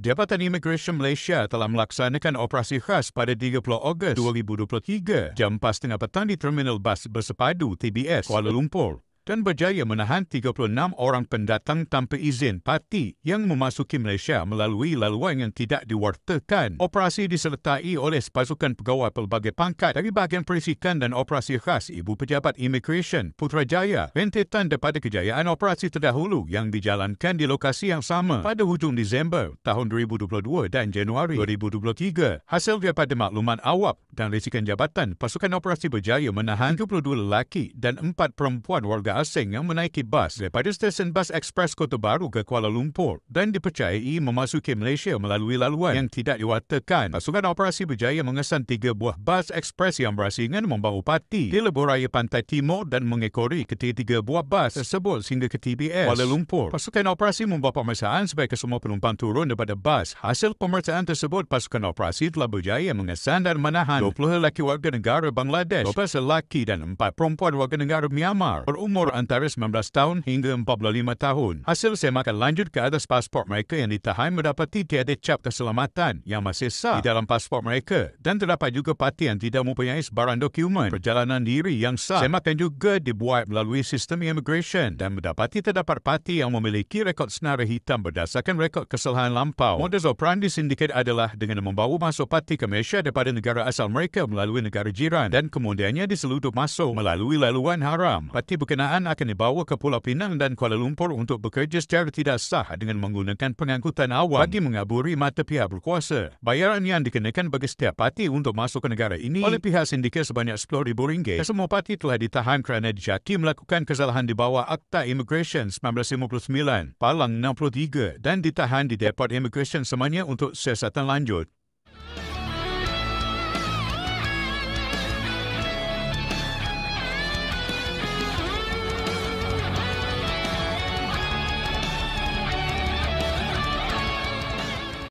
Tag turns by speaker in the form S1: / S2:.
S1: Jabatan Imigresen Malaysia telah melaksanakan operasi khas pada 30 Ogos 2023 jam pas tengah petang di Terminal Bas Bersepadu TBS Kuala Lumpur dan berjaya menahan 36 orang pendatang tanpa izin parti yang memasuki Malaysia melalui laluan yang tidak diwartakan. Operasi disertai oleh pasukan pegawai pelbagai pangkat dari bahagian perisikan dan operasi khas Ibu Pejabat Immigration Putrajaya rentetan daripada kejayaan operasi terdahulu yang dijalankan di lokasi yang sama pada hujung Disember tahun 2022 dan Januari 2023. Hasil daripada makluman awap dan risikan jabatan, pasukan operasi berjaya menahan 32 lelaki dan 4 perempuan warga asing yang menaiki bas daripada stesen bas ekspres Kota Baru ke Kuala Lumpur dan dipercayai memasuki Malaysia melalui laluan yang tidak diwartakan. Pasukan operasi berjaya mengesan tiga buah bas ekspres yang berasingan membawa parti di lebuh raya pantai timur dan mengekori ketiga-tiga buah bas tersebut sehingga ke TBS Kuala Lumpur. Pasukan operasi membawa pemeriksaan supaya semua penumpang turun daripada bas. Hasil pemeriksaan tersebut, pasukan operasi telah berjaya mengesan dan menahan 20 lelaki warga negara Bangladesh, 12 lelaki dan 4 perempuan warga negara Myanmar berumur Timur antara 19 tahun hingga 45 tahun. Hasil semakan lanjut ke atas pasport mereka yang ditahan mendapati tiada cap keselamatan yang masih sah di dalam pasport mereka dan terdapat juga parti yang tidak mempunyai sebarang dokumen perjalanan diri yang sah. Semakan juga dibuat melalui sistem immigration dan mendapati terdapat parti yang memiliki rekod senarai hitam berdasarkan rekod kesalahan lampau. Modus operandi sindiket adalah dengan membawa masuk parti ke Malaysia daripada negara asal mereka melalui negara jiran dan kemudiannya diseludup masuk melalui laluan haram. Parti bukan kenderaan akan dibawa ke Pulau Pinang dan Kuala Lumpur untuk bekerja secara tidak sah dengan menggunakan pengangkutan awam bagi mengaburi mata pihak berkuasa. Bayaran yang dikenakan bagi setiap parti untuk masuk ke negara ini oleh pihak sindiket sebanyak RM10,000 dan semua parti telah ditahan kerana dijati melakukan kesalahan di bawah Akta Immigration 1959, Palang 63 dan ditahan di Depot Immigration Semanya untuk siasatan lanjut.